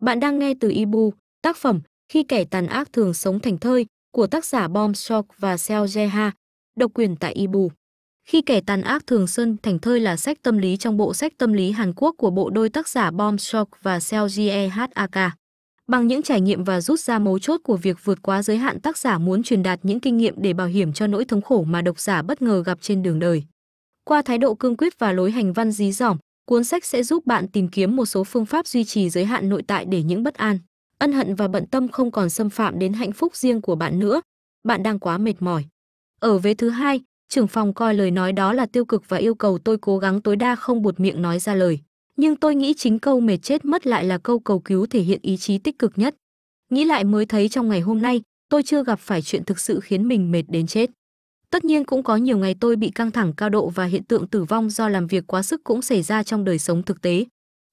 Bạn đang nghe từ Ibu, tác phẩm Khi kẻ tàn ác thường sống thành thơi của tác giả Bom Shock và Seo Jeha, độc quyền tại Ibu. Khi kẻ tàn ác thường sơn thành thơi là sách tâm lý trong bộ sách tâm lý Hàn Quốc của bộ đôi tác giả Bom Shock và Seo Jehak. Bằng những trải nghiệm và rút ra mấu chốt của việc vượt quá giới hạn tác giả muốn truyền đạt những kinh nghiệm để bảo hiểm cho nỗi thống khổ mà độc giả bất ngờ gặp trên đường đời. Qua thái độ cương quyết và lối hành văn dí dỏm, Cuốn sách sẽ giúp bạn tìm kiếm một số phương pháp duy trì giới hạn nội tại để những bất an, ân hận và bận tâm không còn xâm phạm đến hạnh phúc riêng của bạn nữa. Bạn đang quá mệt mỏi. Ở vế thứ hai, trưởng phòng coi lời nói đó là tiêu cực và yêu cầu tôi cố gắng tối đa không buột miệng nói ra lời. Nhưng tôi nghĩ chính câu mệt chết mất lại là câu cầu cứu thể hiện ý chí tích cực nhất. Nghĩ lại mới thấy trong ngày hôm nay, tôi chưa gặp phải chuyện thực sự khiến mình mệt đến chết. Tất nhiên cũng có nhiều ngày tôi bị căng thẳng cao độ và hiện tượng tử vong do làm việc quá sức cũng xảy ra trong đời sống thực tế.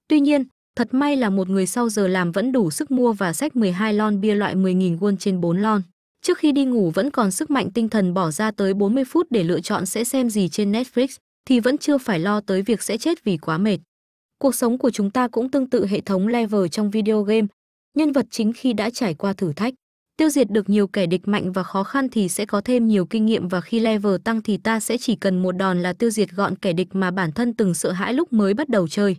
Tuy nhiên, thật may là một người sau giờ làm vẫn đủ sức mua và xách 12 lon bia loại 10.000 won trên 4 lon. Trước khi đi ngủ vẫn còn sức mạnh tinh thần bỏ ra tới 40 phút để lựa chọn sẽ xem gì trên Netflix thì vẫn chưa phải lo tới việc sẽ chết vì quá mệt. Cuộc sống của chúng ta cũng tương tự hệ thống level trong video game, nhân vật chính khi đã trải qua thử thách tiêu diệt được nhiều kẻ địch mạnh và khó khăn thì sẽ có thêm nhiều kinh nghiệm và khi level tăng thì ta sẽ chỉ cần một đòn là tiêu diệt gọn kẻ địch mà bản thân từng sợ hãi lúc mới bắt đầu chơi.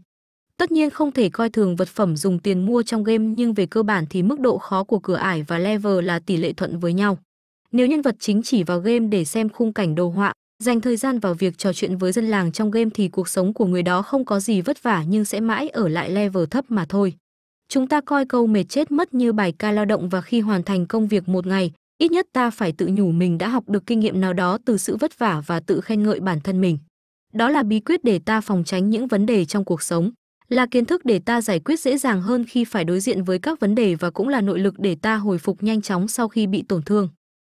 Tất nhiên không thể coi thường vật phẩm dùng tiền mua trong game nhưng về cơ bản thì mức độ khó của cửa ải và level là tỷ lệ thuận với nhau. Nếu nhân vật chính chỉ vào game để xem khung cảnh đồ họa, dành thời gian vào việc trò chuyện với dân làng trong game thì cuộc sống của người đó không có gì vất vả nhưng sẽ mãi ở lại level thấp mà thôi. Chúng ta coi câu mệt chết mất như bài ca lao động và khi hoàn thành công việc một ngày, ít nhất ta phải tự nhủ mình đã học được kinh nghiệm nào đó từ sự vất vả và tự khen ngợi bản thân mình. Đó là bí quyết để ta phòng tránh những vấn đề trong cuộc sống, là kiến thức để ta giải quyết dễ dàng hơn khi phải đối diện với các vấn đề và cũng là nội lực để ta hồi phục nhanh chóng sau khi bị tổn thương.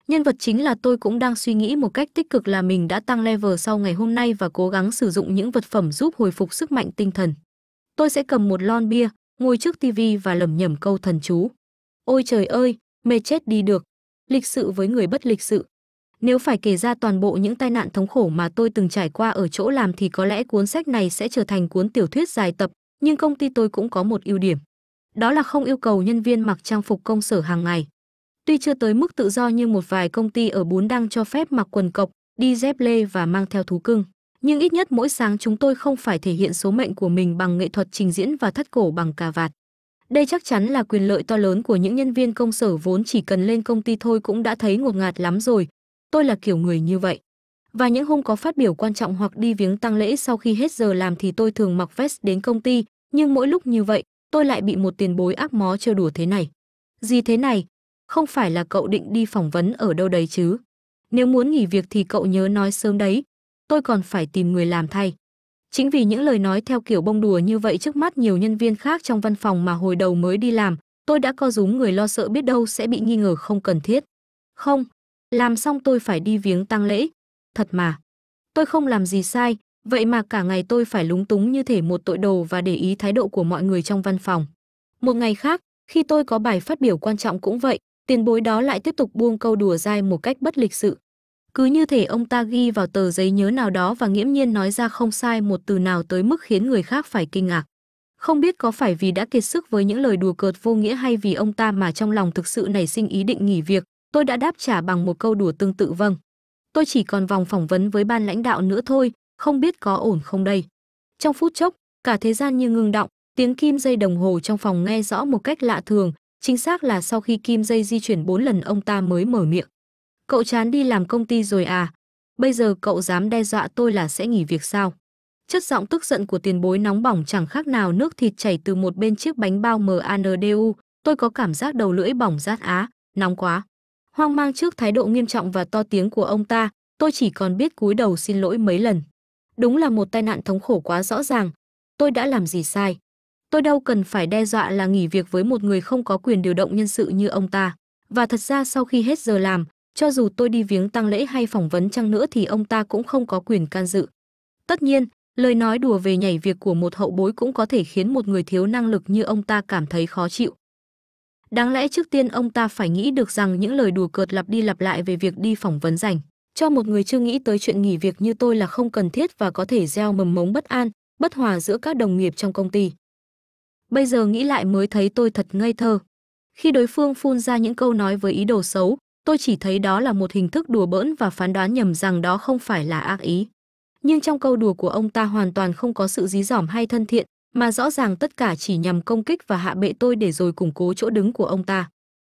Nhân vật chính là tôi cũng đang suy nghĩ một cách tích cực là mình đã tăng level sau ngày hôm nay và cố gắng sử dụng những vật phẩm giúp hồi phục sức mạnh tinh thần. Tôi sẽ cầm một lon bia, ngồi trước tivi và lẩm nhẩm câu thần chú. Ôi trời ơi, mệt chết đi được. Lịch sự với người bất lịch sự. Nếu phải kể ra toàn bộ những tai nạn thống khổ mà tôi từng trải qua ở chỗ làm thì có lẽ cuốn sách này sẽ trở thành cuốn tiểu thuyết dài tập, nhưng công ty tôi cũng có một ưu điểm. Đó là không yêu cầu nhân viên mặc trang phục công sở hàng ngày. Tuy chưa tới mức tự do như một vài công ty ở bún đang cho phép mặc quần cộc, đi dép lê và mang theo thú cưng nhưng ít nhất mỗi sáng chúng tôi không phải thể hiện số mệnh của mình bằng nghệ thuật trình diễn và thắt cổ bằng cà vạt. Đây chắc chắn là quyền lợi to lớn của những nhân viên công sở vốn chỉ cần lên công ty thôi cũng đã thấy ngột ngạt lắm rồi. Tôi là kiểu người như vậy. Và những hôm có phát biểu quan trọng hoặc đi viếng tang lễ sau khi hết giờ làm thì tôi thường mặc vest đến công ty, nhưng mỗi lúc như vậy, tôi lại bị một tiền bối ác mó trêu đùa thế này. Gì thế này? Không phải là cậu định đi phỏng vấn ở đâu đấy chứ? Nếu muốn nghỉ việc thì cậu nhớ nói sớm đấy, tôi còn phải tìm người làm thay. Chính vì những lời nói theo kiểu bông đùa như vậy trước mắt nhiều nhân viên khác trong văn phòng mà hồi đầu mới đi làm, tôi đã co rúm người lo sợ biết đâu sẽ bị nghi ngờ không cần thiết. Không, làm xong tôi phải đi viếng tang lễ. Thật mà, tôi không làm gì sai, vậy mà cả ngày tôi phải lúng túng như thể một tội đồ và để ý thái độ của mọi người trong văn phòng. Một ngày khác, khi tôi có bài phát biểu quan trọng cũng vậy, tiền bối đó lại tiếp tục buông câu đùa dai một cách bất lịch sự. Cứ như thể ông ta ghi vào tờ giấy nhớ nào đó và nghiễm nhiên nói ra không sai một từ nào tới mức khiến người khác phải kinh ngạc. Không biết có phải vì đã kiệt sức với những lời đùa cợt vô nghĩa hay vì ông ta mà trong lòng thực sự nảy sinh ý định nghỉ việc, tôi đã đáp trả bằng một câu đùa tương tự vâng. Tôi chỉ còn vòng phỏng vấn với ban lãnh đạo nữa thôi, không biết có ổn không đây. Trong phút chốc, cả thế gian như ngưng động, tiếng kim dây đồng hồ trong phòng nghe rõ một cách lạ thường, chính xác là sau khi kim dây di chuyển bốn lần ông ta mới mở miệng. Cậu chán đi làm công ty rồi à? Bây giờ cậu dám đe dọa tôi là sẽ nghỉ việc sao? Chất giọng tức giận của tiền bối nóng bỏng chẳng khác nào nước thịt chảy từ một bên chiếc bánh bao MANDU. Tôi có cảm giác đầu lưỡi bỏng rát á, nóng quá. Hoang mang trước thái độ nghiêm trọng và to tiếng của ông ta, tôi chỉ còn biết cúi đầu xin lỗi mấy lần. Đúng là một tai nạn thống khổ quá rõ ràng. Tôi đã làm gì sai? Tôi đâu cần phải đe dọa là nghỉ việc với một người không có quyền điều động nhân sự như ông ta. Và thật ra sau khi hết giờ làm, cho dù tôi đi viếng tang lễ hay phỏng vấn chăng nữa thì ông ta cũng không có quyền can dự. Tất nhiên, lời nói đùa về nhảy việc của một hậu bối cũng có thể khiến một người thiếu năng lực như ông ta cảm thấy khó chịu. Đáng lẽ trước tiên ông ta phải nghĩ được rằng những lời đùa cợt lặp đi lặp lại về việc đi phỏng vấn rảnh cho một người chưa nghĩ tới chuyện nghỉ việc như tôi là không cần thiết và có thể gieo mầm mống bất an, bất hòa giữa các đồng nghiệp trong công ty. Bây giờ nghĩ lại mới thấy tôi thật ngây thơ. Khi đối phương phun ra những câu nói với ý đồ xấu, tôi chỉ thấy đó là một hình thức đùa bỡn và phán đoán nhầm rằng đó không phải là ác ý nhưng trong câu đùa của ông ta hoàn toàn không có sự dí dỏm hay thân thiện mà rõ ràng tất cả chỉ nhằm công kích và hạ bệ tôi để rồi củng cố chỗ đứng của ông ta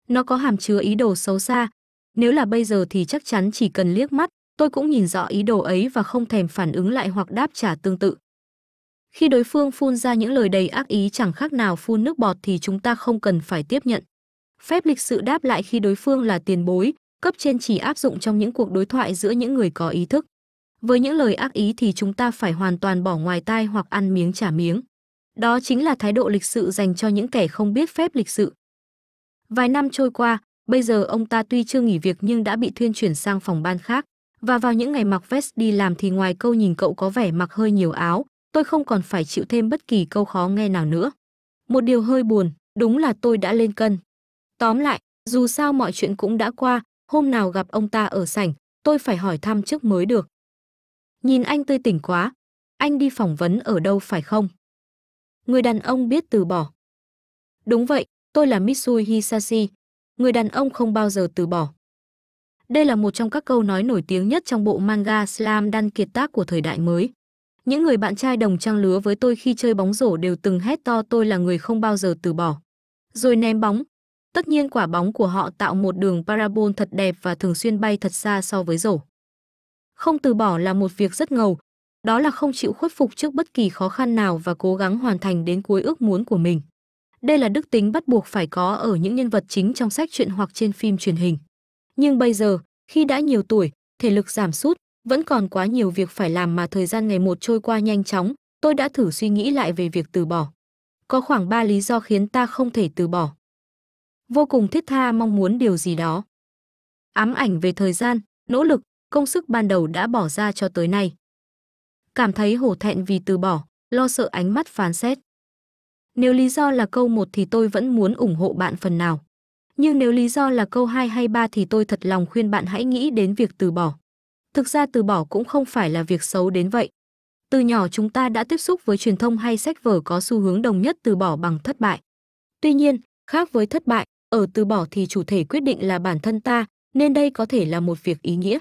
nó có hàm chứa ý đồ xấu xa nếu là bây giờ thì chắc chắn chỉ cần liếc mắt tôi cũng nhìn rõ ý đồ ấy và không thèm phản ứng lại hoặc đáp trả tương tự khi đối phương phun ra những lời đầy ác ý chẳng khác nào phun nước bọt thì chúng ta không cần phải tiếp nhận phép lịch sự đáp lại khi đối phương là tiền bối cấp trên chỉ áp dụng trong những cuộc đối thoại giữa những người có ý thức với những lời ác ý thì chúng ta phải hoàn toàn bỏ ngoài tai hoặc ăn miếng trả miếng đó chính là thái độ lịch sự dành cho những kẻ không biết phép lịch sự vài năm trôi qua bây giờ ông ta tuy chưa nghỉ việc nhưng đã bị thuyên chuyển sang phòng ban khác và vào những ngày mặc vest đi làm thì ngoài câu nhìn cậu có vẻ mặc hơi nhiều áo tôi không còn phải chịu thêm bất kỳ câu khó nghe nào nữa một điều hơi buồn đúng là tôi đã lên cân Tóm lại, dù sao mọi chuyện cũng đã qua, hôm nào gặp ông ta ở sảnh, tôi phải hỏi thăm trước mới được. Nhìn anh tươi tỉnh quá, anh đi phỏng vấn ở đâu phải không? Người đàn ông biết từ bỏ. Đúng vậy, tôi là Mitsui Hisashi. Người đàn ông không bao giờ từ bỏ. Đây là một trong các câu nói nổi tiếng nhất trong bộ manga Slam Dunk kiệt tác của thời đại mới. Những người bạn trai đồng trang lứa với tôi khi chơi bóng rổ đều từng hét to tôi là người không bao giờ từ bỏ. Rồi ném bóng, Tất nhiên quả bóng của họ tạo một đường parabol thật đẹp và thường xuyên bay thật xa so với rổ. Không từ bỏ là một việc rất ngầu, đó là không chịu khuất phục trước bất kỳ khó khăn nào và cố gắng hoàn thành đến cuối ước muốn của mình. Đây là đức tính bắt buộc phải có ở những nhân vật chính trong sách truyện hoặc trên phim truyền hình. Nhưng bây giờ, khi đã nhiều tuổi, thể lực giảm sút, vẫn còn quá nhiều việc phải làm mà thời gian ngày một trôi qua nhanh chóng, tôi đã thử suy nghĩ lại về việc từ bỏ. Có khoảng 3 lý do khiến ta không thể từ bỏ vô cùng thiết tha mong muốn điều gì đó. Ám ảnh về thời gian, nỗ lực, công sức ban đầu đã bỏ ra cho tới nay. Cảm thấy hổ thẹn vì từ bỏ, lo sợ ánh mắt phán xét. Nếu lý do là câu một thì tôi vẫn muốn ủng hộ bạn phần nào. Nhưng nếu lý do là câu 2 hay 3 thì tôi thật lòng khuyên bạn hãy nghĩ đến việc từ bỏ. Thực ra từ bỏ cũng không phải là việc xấu đến vậy. Từ nhỏ chúng ta đã tiếp xúc với truyền thông hay sách vở có xu hướng đồng nhất từ bỏ bằng thất bại. Tuy nhiên, khác với thất bại, ở từ bỏ thì chủ thể quyết định là bản thân ta, nên đây có thể là một việc ý nghĩa.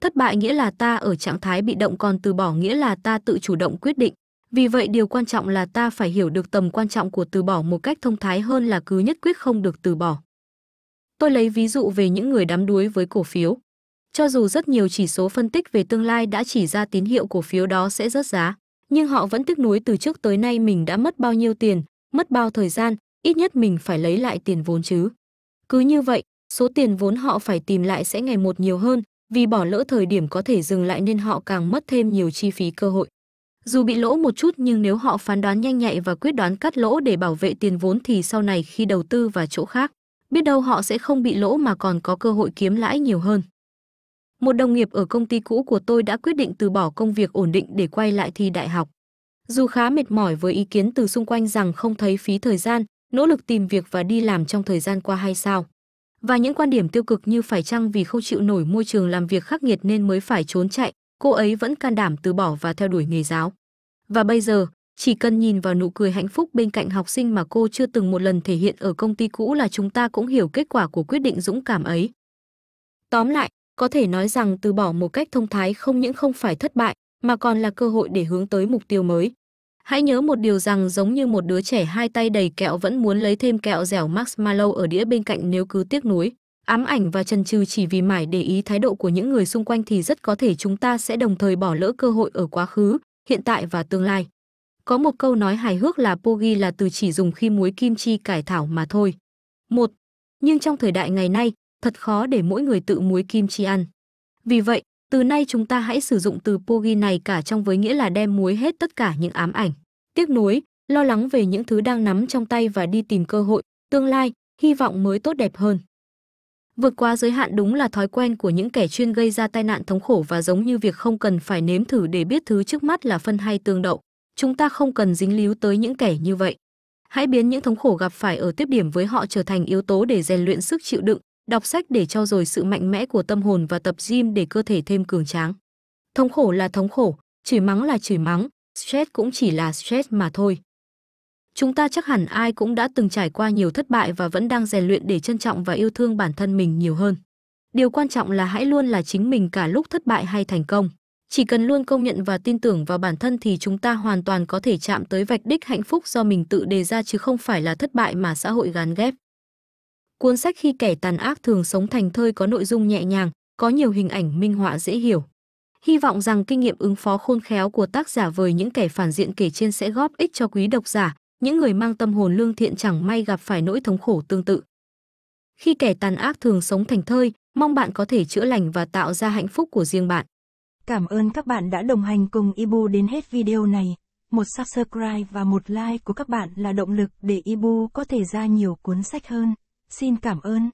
Thất bại nghĩa là ta ở trạng thái bị động còn từ bỏ nghĩa là ta tự chủ động quyết định. Vì vậy điều quan trọng là ta phải hiểu được tầm quan trọng của từ bỏ một cách thông thái hơn là cứ nhất quyết không được từ bỏ. Tôi lấy ví dụ về những người đắm đuối với cổ phiếu. Cho dù rất nhiều chỉ số phân tích về tương lai đã chỉ ra tín hiệu cổ phiếu đó sẽ rớt giá, nhưng họ vẫn tiếc nuối từ trước tới nay mình đã mất bao nhiêu tiền, mất bao thời gian, ít nhất mình phải lấy lại tiền vốn chứ. Cứ như vậy, số tiền vốn họ phải tìm lại sẽ ngày một nhiều hơn, vì bỏ lỡ thời điểm có thể dừng lại nên họ càng mất thêm nhiều chi phí cơ hội. Dù bị lỗ một chút nhưng nếu họ phán đoán nhanh nhạy và quyết đoán cắt lỗ để bảo vệ tiền vốn thì sau này khi đầu tư vào chỗ khác, biết đâu họ sẽ không bị lỗ mà còn có cơ hội kiếm lãi nhiều hơn. Một đồng nghiệp ở công ty cũ của tôi đã quyết định từ bỏ công việc ổn định để quay lại thi đại học. Dù khá mệt mỏi với ý kiến từ xung quanh rằng không thấy phí thời gian, nỗ lực tìm việc và đi làm trong thời gian qua hay sao? Và những quan điểm tiêu cực như phải chăng vì không chịu nổi môi trường làm việc khắc nghiệt nên mới phải trốn chạy, cô ấy vẫn can đảm từ bỏ và theo đuổi nghề giáo. Và bây giờ, chỉ cần nhìn vào nụ cười hạnh phúc bên cạnh học sinh mà cô chưa từng một lần thể hiện ở công ty cũ là chúng ta cũng hiểu kết quả của quyết định dũng cảm ấy. Tóm lại, có thể nói rằng từ bỏ một cách thông thái không những không phải thất bại, mà còn là cơ hội để hướng tới mục tiêu mới. Hãy nhớ một điều rằng giống như một đứa trẻ hai tay đầy kẹo vẫn muốn lấy thêm kẹo dẻo marshmallow ở đĩa bên cạnh nếu cứ tiếc nuối, ám ảnh và chần chừ chỉ vì mải để ý thái độ của những người xung quanh thì rất có thể chúng ta sẽ đồng thời bỏ lỡ cơ hội ở quá khứ, hiện tại và tương lai. Có một câu nói hài hước là pogi là từ chỉ dùng khi muối kim chi cải thảo mà thôi. Một, Nhưng trong thời đại ngày nay, thật khó để mỗi người tự muối kim chi ăn. Vì vậy, từ nay chúng ta hãy sử dụng từ pogi này cả trong với nghĩa là đem muối hết tất cả những ám ảnh, tiếc nuối, lo lắng về những thứ đang nắm trong tay và đi tìm cơ hội, tương lai, hy vọng mới tốt đẹp hơn. Vượt qua giới hạn đúng là thói quen của những kẻ chuyên gây ra tai nạn thống khổ và giống như việc không cần phải nếm thử để biết thứ trước mắt là phân hay tương đậu. Chúng ta không cần dính líu tới những kẻ như vậy. Hãy biến những thống khổ gặp phải ở tiếp điểm với họ trở thành yếu tố để rèn luyện sức chịu đựng, đọc sách để trau dồi sự mạnh mẽ của tâm hồn và tập gym để cơ thể thêm cường tráng. Thống khổ là thống khổ, chửi mắng là chửi mắng, stress cũng chỉ là stress mà thôi. Chúng ta chắc hẳn ai cũng đã từng trải qua nhiều thất bại và vẫn đang rèn luyện để trân trọng và yêu thương bản thân mình nhiều hơn. Điều quan trọng là hãy luôn là chính mình cả lúc thất bại hay thành công. Chỉ cần luôn công nhận và tin tưởng vào bản thân thì chúng ta hoàn toàn có thể chạm tới vạch đích hạnh phúc do mình tự đề ra chứ không phải là thất bại mà xã hội gán ghép. Cuốn sách khi kẻ tàn ác thường sống thành thơi có nội dung nhẹ nhàng, có nhiều hình ảnh minh họa dễ hiểu. Hy vọng rằng kinh nghiệm ứng phó khôn khéo của tác giả với những kẻ phản diện kể trên sẽ góp ích cho quý độc giả, những người mang tâm hồn lương thiện chẳng may gặp phải nỗi thống khổ tương tự. Khi kẻ tàn ác thường sống thành thơi, mong bạn có thể chữa lành và tạo ra hạnh phúc của riêng bạn. Cảm ơn các bạn đã đồng hành cùng Ibu đến hết video này. Một subscribe và một like của các bạn là động lực để Ibu có thể ra nhiều cuốn sách hơn. Xin cảm ơn.